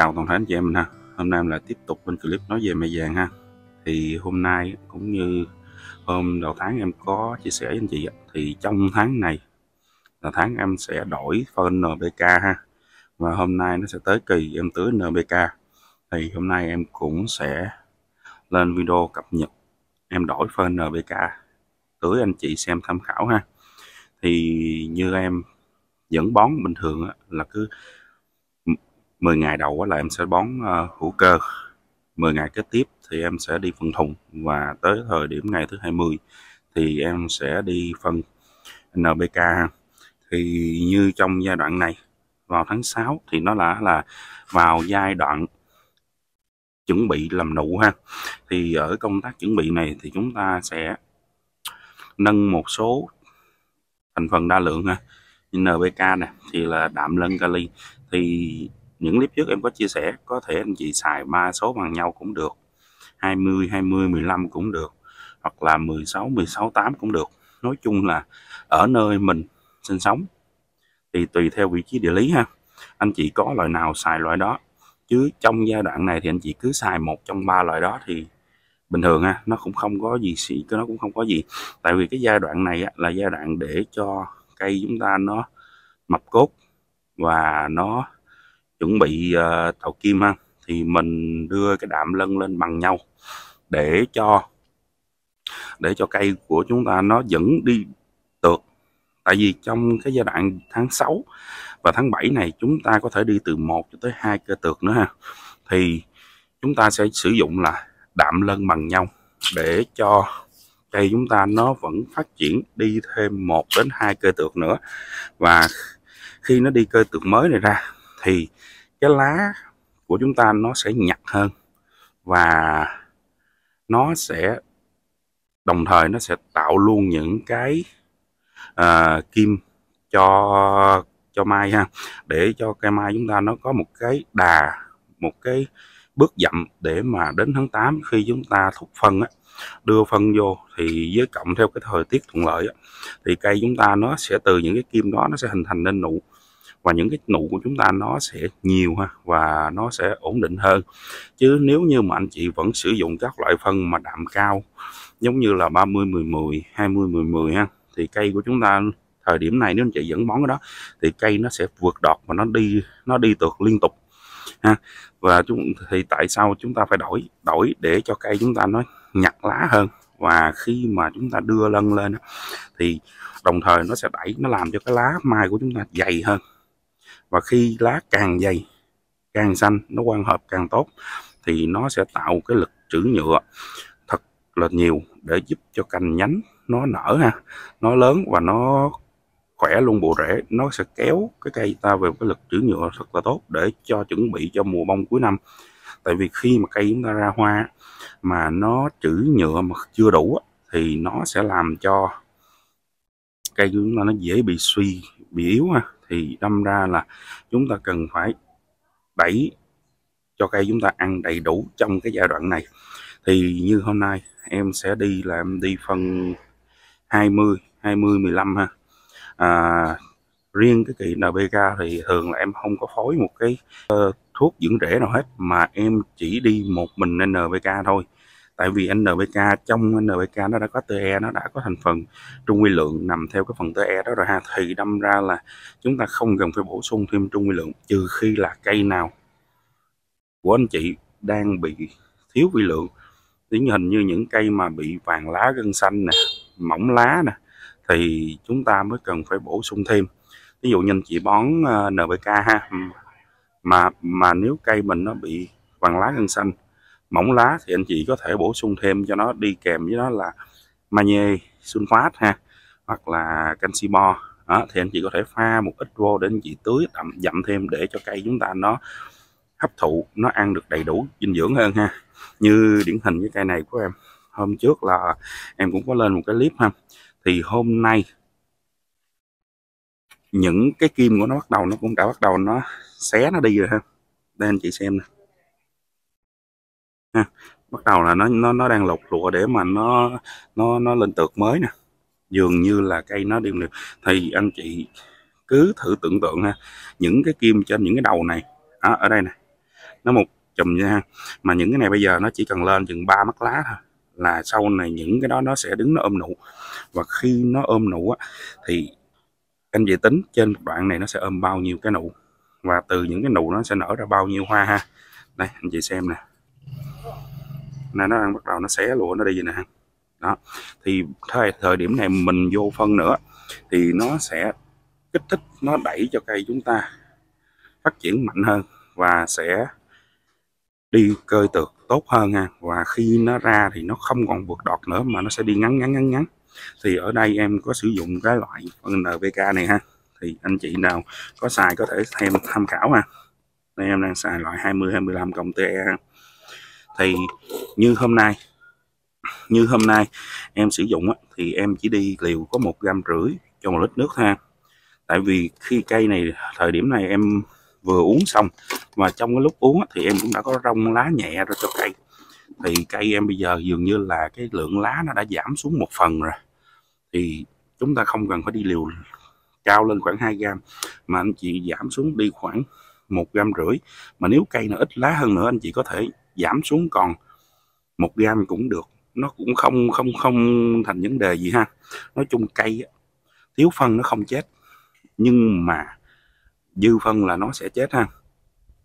chào toàn thể anh chị em mình ha hôm nay là tiếp tục bên clip nói về mẹ vàng ha thì hôm nay cũng như hôm đầu tháng em có chia sẻ với anh chị thì trong tháng này là tháng em sẽ đổi phân NBK ha và hôm nay nó sẽ tới kỳ em tưới NBK thì hôm nay em cũng sẽ lên video cập nhật em đổi phân NBK tưới anh chị xem tham khảo ha thì như em dẫn bón bình thường là cứ 10 ngày đầu là em sẽ bón ờ, hữu cơ 10 ngày kế tiếp thì em sẽ đi phân thùng và tới thời điểm ngày thứ 20 thì em sẽ đi phân NPK thì như trong giai đoạn này vào tháng 6 thì nó là là vào giai đoạn chuẩn bị làm nụ ha thì ở công tác chuẩn bị này thì chúng ta sẽ nâng một số thành phần đa lượng ha NPK nè thì là đạm lân kali thì những clip trước em có chia sẻ có thể anh chị xài ba số bằng nhau cũng được 20 20 15 cũng được hoặc là 16 16 8 cũng được nói chung là ở nơi mình sinh sống thì tùy theo vị trí địa lý ha anh chị có loại nào xài loại đó chứ trong giai đoạn này thì anh chị cứ xài một trong ba loại đó thì bình thường ha nó cũng không có gì xị nó cũng không có gì tại vì cái giai đoạn này là giai đoạn để cho cây chúng ta nó mập cốt và nó chuẩn bị uh, tàu kim ha thì mình đưa cái đạm lân lên bằng nhau để cho để cho cây của chúng ta nó vẫn đi được tại vì trong cái giai đoạn tháng 6 và tháng 7 này chúng ta có thể đi từ 1 cho tới 2 cơ tược nữa ha thì chúng ta sẽ sử dụng là đạm lân bằng nhau để cho cây chúng ta nó vẫn phát triển đi thêm 1 đến 2 cơ tược nữa và khi nó đi cơ tược mới này ra thì cái lá của chúng ta nó sẽ nhặt hơn và nó sẽ đồng thời nó sẽ tạo luôn những cái uh, kim cho cho mai ha để cho cây mai chúng ta nó có một cái đà một cái bước dặm để mà đến tháng 8 khi chúng ta thúc phân á, đưa phân vô thì với cộng theo cái thời tiết thuận lợi á, thì cây chúng ta nó sẽ từ những cái kim đó nó sẽ hình thành nên nụ và những cái nụ của chúng ta nó sẽ nhiều ha và nó sẽ ổn định hơn chứ nếu như mà anh chị vẫn sử dụng các loại phân mà đạm cao giống như là 30 10 10 20 10 10 ha thì cây của chúng ta thời điểm này nếu anh chị dẫn bón cái đó thì cây nó sẽ vượt đọt và nó đi nó đi tược liên tục ha và chúng thì tại sao chúng ta phải đổi đổi để cho cây chúng ta nó nhặt lá hơn và khi mà chúng ta đưa lân lên thì đồng thời nó sẽ đẩy nó làm cho cái lá mai của chúng ta dày hơn và khi lá càng dày càng xanh nó quan hợp càng tốt thì nó sẽ tạo cái lực trữ nhựa thật là nhiều để giúp cho cành nhánh nó nở ha nó lớn và nó khỏe luôn bộ rễ nó sẽ kéo cái cây ta về cái lực trữ nhựa thật là tốt để cho chuẩn bị cho mùa bông cuối năm tại vì khi mà cây chúng ta ra hoa mà nó trữ nhựa mà chưa đủ thì nó sẽ làm cho cây chúng ta nó dễ bị suy bị yếu ha thì đâm ra là chúng ta cần phải đẩy cho cây chúng ta ăn đầy đủ trong cái giai đoạn này thì như hôm nay em sẽ đi là em đi phân 20 20 15 ha à, riêng cái kỳ NPK thì thường là em không có phối một cái uh, thuốc dưỡng rễ nào hết mà em chỉ đi một mình NPK thôi tại vì NBK trong NBK nó đã có TE nó đã có thành phần trung quy lượng nằm theo cái phần TE đó rồi ha thì đâm ra là chúng ta không cần phải bổ sung thêm trung quy lượng trừ khi là cây nào của anh chị đang bị thiếu vi lượng điển hình như những cây mà bị vàng lá gân xanh nè mỏng lá nè thì chúng ta mới cần phải bổ sung thêm ví dụ như anh chị bón ờ, NBK ha mà mà nếu cây mình nó bị vàng lá gân xanh mỏng lá thì anh chị có thể bổ sung thêm cho nó đi kèm với nó là magie sunfat ha hoặc là canxi bo đó, thì anh chị có thể pha một ít vô để anh chị tưới đậm dặm thêm để cho cây chúng ta nó hấp thụ nó ăn được đầy đủ dinh dưỡng hơn ha như điển hình với cây này của em hôm trước là em cũng có lên một cái clip ha thì hôm nay những cái kim của nó bắt đầu nó cũng đã bắt đầu nó xé nó đi rồi ha đây anh chị xem nè bắt đầu là nó nó nó đang lột lụa để mà nó nó nó lên tược mới nè dường như là cây nó đều đều thì anh chị cứ thử tưởng tượng ha những cái kim trên những cái đầu này à, ở đây nè nó một chùm nha mà những cái này bây giờ nó chỉ cần lên chừng ba mắt lá thôi là sau này những cái đó nó sẽ đứng nó ôm nụ và khi nó ôm nụ á thì anh chị tính trên một đoạn này nó sẽ ôm bao nhiêu cái nụ và từ những cái nụ nó sẽ nở ra bao nhiêu hoa ha đây anh chị xem nè nay nó đang bắt đầu nó xé lụa nó đi vậy nè đó thì thời, thời điểm này mình vô phân nữa thì nó sẽ kích thích nó đẩy cho cây chúng ta phát triển mạnh hơn và sẽ đi cơi tược tốt hơn ha và khi nó ra thì nó không còn vượt đọt nữa mà nó sẽ đi ngắn ngắn ngắn ngắn thì ở đây em có sử dụng cái loại NPK này ha thì anh chị nào có xài có thể thêm tham khảo ha đây em đang xài loại 20 25 công te ha thì như hôm nay như hôm nay em sử dụng á, thì em chỉ đi liều có một gram rưỡi cho một lít nước ha tại vì khi cây này thời điểm này em vừa uống xong mà trong cái lúc uống á, thì em cũng đã có rong lá nhẹ ra cho cây thì cây em bây giờ dường như là cái lượng lá nó đã giảm xuống một phần rồi thì chúng ta không cần phải đi liều cao lên khoảng 2 gram mà anh chị giảm xuống đi khoảng một gram rưỡi mà nếu cây nó ít lá hơn nữa anh chị có thể giảm xuống còn một gram cũng được nó cũng không không không thành vấn đề gì ha nói chung cây á thiếu phân nó không chết nhưng mà dư phân là nó sẽ chết ha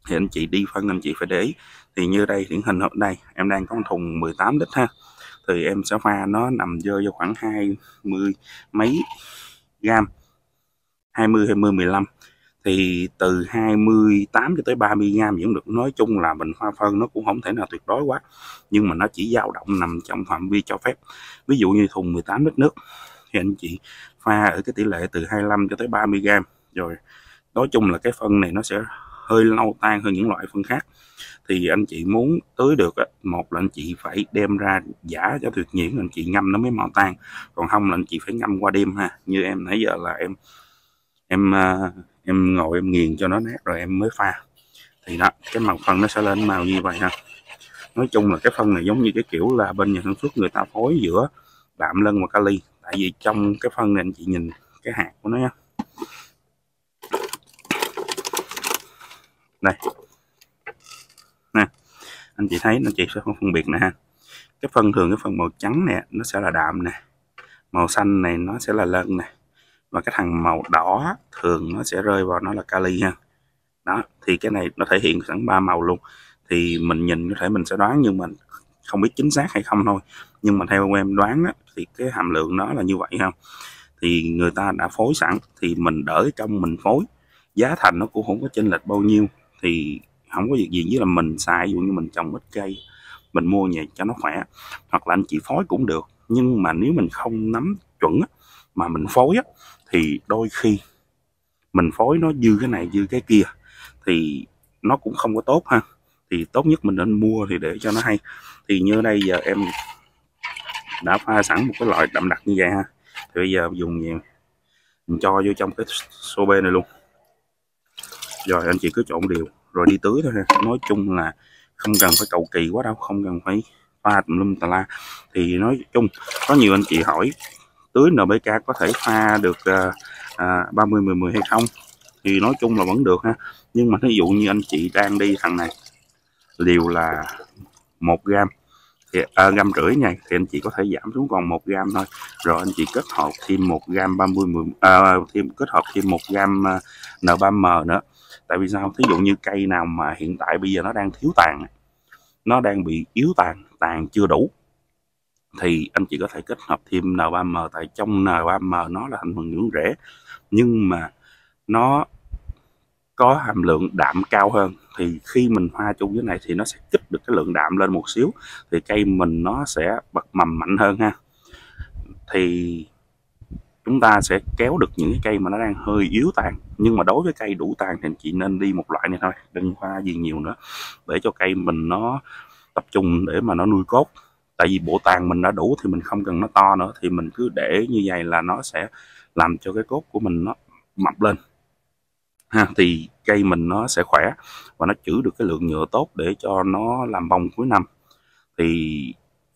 thì anh chị đi phân anh chị phải để ý thì như đây điển hình hôm đây em đang có một thùng 18 lít ha thì em sẽ pha nó nằm rơi vô khoảng 20 mấy gram 20 20 15 thì từ 28 cho tới 30 gram vẫn được nói chung là bình hoa phân nó cũng không thể nào tuyệt đối quá nhưng mà nó chỉ dao động nằm trong phạm vi cho phép ví dụ như thùng 18 lít nước thì anh chị pha ở cái tỷ lệ từ 25 cho tới 30 gram rồi nói chung là cái phân này nó sẽ hơi lâu tan hơn những loại phân khác thì anh chị muốn tưới được một là anh chị phải đem ra giả cho tuyệt nhiễn anh chị ngâm nó mới mau tan còn không là anh chị phải ngâm qua đêm ha như em nãy giờ là em em à, em ngồi em nghiền cho nó nát rồi em mới pha thì đó cái màu phân nó sẽ lên màu như vậy ha nói chung là cái phân này giống như cái kiểu là bên nhà sản xuất người ta phối giữa đạm lân và kali tại vì trong cái phân này anh chị nhìn cái hạt của nó nha đây nè anh chị thấy anh chị sẽ không phân biệt nè ha cái phân thường cái phần màu trắng nè nó sẽ là đạm nè màu xanh này nó sẽ là lân nè và cái thằng màu đỏ thường nó sẽ rơi vào nó là kali ha đó thì cái này nó thể hiện sẵn ba màu luôn thì mình nhìn có thể mình sẽ đoán nhưng mình không biết chính xác hay không thôi nhưng mà theo em đoán á, thì cái hàm lượng nó là như vậy ha thì người ta đã phối sẵn thì mình đỡ trong mình phối giá thành nó cũng không có chênh lệch bao nhiêu thì không có việc gì với là mình xài dụ như mình trồng ít cây mình mua nhà cho nó khỏe hoặc là anh chị phối cũng được nhưng mà nếu mình không nắm chuẩn á, mà mình phối á, thì đôi khi mình phối nó dư cái này dư cái kia thì nó cũng không có tốt ha thì tốt nhất mình nên mua thì để cho nó hay thì như đây giờ em đã pha sẵn một cái loại đậm đặc như vậy ha thì bây giờ dùng gì mình cho vô trong cái xô bê này luôn rồi anh chị cứ trộn đều rồi đi tưới thôi ha nói chung là không cần phải cầu kỳ quá đâu không cần phải pha tùm lum tà la thì nói chung có nhiều anh chị hỏi tưới NPK có thể pha được ờ, à, 30 10 10 hay không thì nói chung là vẫn được ha nhưng mà thí dụ như anh chị đang đi thằng này liều là một gram thì à, gram rưỡi này thì anh chị có thể giảm xuống còn một gram thôi rồi anh chị kết hợp thêm một gram 30 10 à, thêm kết hợp thêm một gram ờ, N3M nữa tại vì sao thí dụ như cây nào mà hiện tại bây giờ nó đang thiếu tàn nó đang bị yếu tàn tàn chưa đủ thì anh chị có thể kết hợp thêm N3M tại trong N3M nó là thành phần dưỡng rẻ nhưng mà nó có hàm lượng đạm cao hơn thì khi mình hoa chung với này thì nó sẽ kích được cái lượng đạm lên một xíu thì cây mình nó sẽ bật mầm mạnh hơn ha thì chúng ta sẽ kéo được những cái cây mà nó đang hơi yếu tàn nhưng mà đối với cây đủ tàn thì chị nên đi một loại này thôi đừng hoa gì nhiều nữa để cho cây mình nó tập trung để mà nó nuôi cốt tại vì bộ tàn mình đã đủ thì mình không cần nó to nữa thì mình cứ để như vậy là nó sẽ làm cho cái cốt của mình nó mập lên ha thì cây mình nó sẽ khỏe và nó chữ được cái lượng nhựa tốt để cho nó làm bông cuối năm thì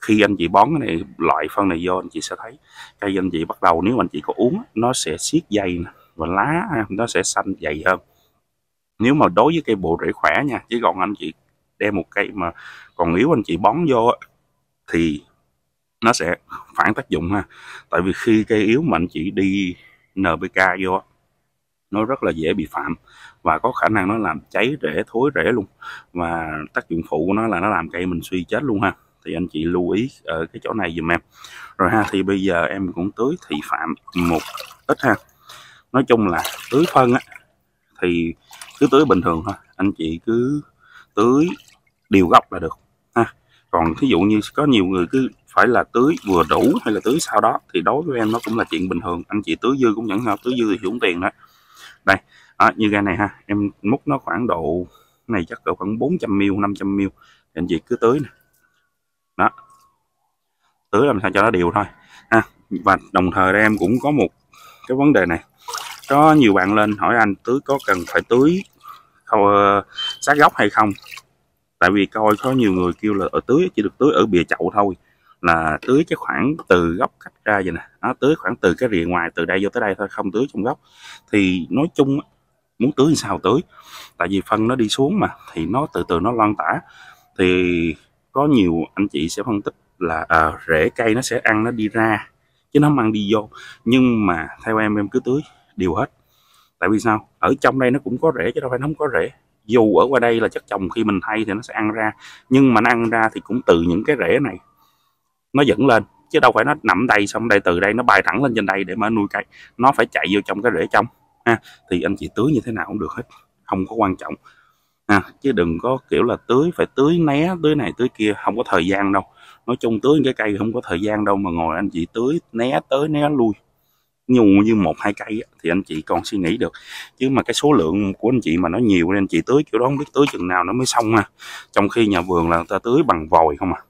khi anh chị bón cái này loại phân này vô anh chị sẽ thấy cây anh chị bắt đầu nếu anh chị có uống nó sẽ siết dày và lá nó sẽ xanh dày hơn nếu mà đối với cây bộ rễ khỏe nha chứ còn anh chị đem một cây mà còn yếu anh chị bón vô thì nó sẽ phản tác dụng ha tại vì khi cây yếu mà anh chị đi NBK vô nó rất là dễ bị phạm và có khả năng nó làm cháy rễ thối rễ luôn và tác dụng phụ của nó là nó làm cây mình suy chết luôn ha thì anh chị lưu ý ở cái chỗ này dùm em rồi ha thì bây giờ em cũng tưới thị phạm một ít ha nói chung là tưới phân á thì cứ tưới bình thường thôi anh chị cứ tưới điều gốc là được còn thí dụ như có nhiều người cứ phải là tưới vừa đủ hay là tưới sau đó thì đối với em nó cũng là chuyện bình thường anh chị tưới dư cũng chẳng sao tưới dư thì cũng tiền đó đây à, như cái này ha em múc nó khoảng độ này chắc cỡ khoảng 400 ml 500 ml thì anh chị cứ tưới nè đó tưới làm sao cho nó đều thôi ha và đồng thời đây em cũng có một cái vấn đề này có nhiều bạn lên hỏi anh tưới có cần phải tưới không, ờ, sát gốc hay không tại vì coi có nhiều người kêu là ở ờ, tưới chỉ được tưới ở bìa chậu thôi là tưới cái khoảng từ gốc cách ra vậy nè nó tưới khoảng từ cái rìa ngoài từ đây vô tới đây thôi không tưới trong gốc thì nói chung muốn tưới thì sao tưới tại vì phân nó đi xuống mà thì nó từ từ nó lan tả thì có nhiều anh chị sẽ phân tích là à, rễ cây nó sẽ ăn nó đi ra chứ nó không ăn đi vô nhưng mà theo em em cứ tưới đều hết tại vì sao ở trong đây nó cũng có rễ chứ đâu phải nó không có rễ dù ở qua đây là chất trồng khi mình thay thì nó sẽ ăn ra nhưng mà nó ăn ra thì cũng từ những cái rễ này nó dẫn lên chứ đâu phải nó nằm đây xong đây từ đây nó bay thẳng lên trên đây để mà nuôi cây nó phải chạy vô trong cái rễ trong ha thì anh chị tưới như thế nào cũng được hết không có quan trọng ha chứ đừng có kiểu là tưới phải tưới né tưới này tưới kia không có thời gian đâu nói chung tưới cái cây không có thời gian đâu mà ngồi anh chị tưới né tới né lui nhu như một hai cây thì anh chị còn suy nghĩ được chứ mà cái số lượng của anh chị mà nó nhiều nên anh chị tưới kiểu đó không biết tưới chừng nào nó mới xong ha trong khi nhà vườn là người ta tưới bằng vòi không à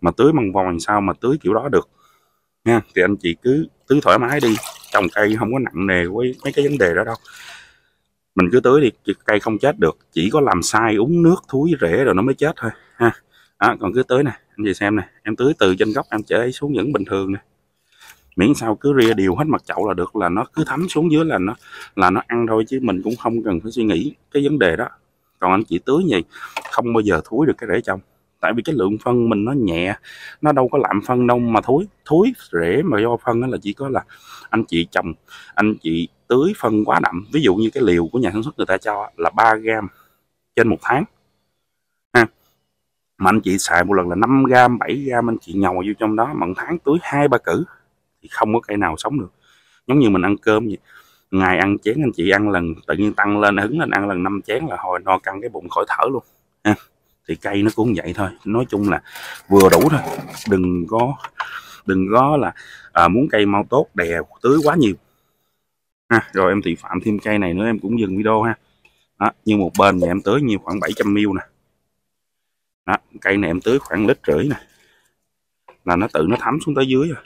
mà tưới bằng vòi sao mà tưới kiểu đó được nha thì anh chị cứ tưới thoải mái đi trồng cây không có nặng nề với mấy cái vấn đề đó đâu mình cứ tưới đi cây không chết được chỉ có làm sai uống nước thúi rễ rồi nó mới chết thôi ha đó, còn cứ tưới nè anh chị xem nè em tưới từ trên gốc em chở xuống những bình thường nè miễn sao cứ ria đều hết mặt chậu là được là nó cứ thấm xuống dưới là nó là nó ăn thôi chứ mình cũng không cần phải suy nghĩ cái vấn đề đó còn anh chị tưới vậy không bao giờ thúi được cái rễ trong tại vì cái lượng phân mình nó nhẹ nó đâu có làm phân đâu mà thúi thúi rễ mà do phân là chỉ có là anh chị trồng anh chị tưới phân quá đậm ví dụ như cái liều của nhà sản xuất người ta cho là 3 gram trên một tháng ha mà anh chị xài một lần là 5 gram 7 gram anh chị nhồi vô trong đó mà một tháng tưới hai ba cử không có cây nào sống được giống như mình ăn cơm vậy ngày ăn chén anh chị ăn lần tự nhiên tăng lên hứng lên ăn lần năm chén là hồi no căng cái bụng khỏi thở luôn thì cây nó cũng vậy thôi nói chung là vừa đủ thôi đừng có đừng có là à, muốn cây mau tốt đè tưới quá nhiều ha rồi em thì phạm thêm cây này nữa em cũng dừng video ha đó, như một bên nhà em tưới nhiều khoảng 700 mil nè đó, cây này em tưới khoảng lít rưỡi nè là nó tự nó thấm xuống tới dưới rồi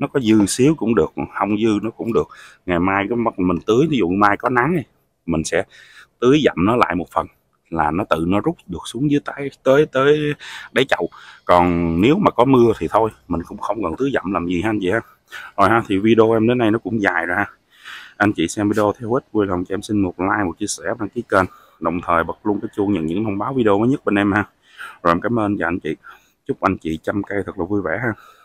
nó có dư xíu cũng được không dư nó cũng được ngày mai cái mắt mình tưới ví dụ mai có nắng này, mình sẽ tưới dặm nó lại một phần là nó tự nó rút được xuống dưới tới tới tới đáy chậu còn nếu mà có mưa thì thôi mình cũng không cần tưới dặm làm gì ha anh chị ha rồi ha thì video em đến nay nó cũng dài rồi ha anh chị xem video theo ích vui lòng cho em xin một like một chia sẻ đăng ký kênh đồng thời bật luôn cái chuông nhận những thông báo video mới nhất bên em ha rồi em cảm ơn và dạ anh chị chúc anh chị chăm cây thật là vui vẻ ha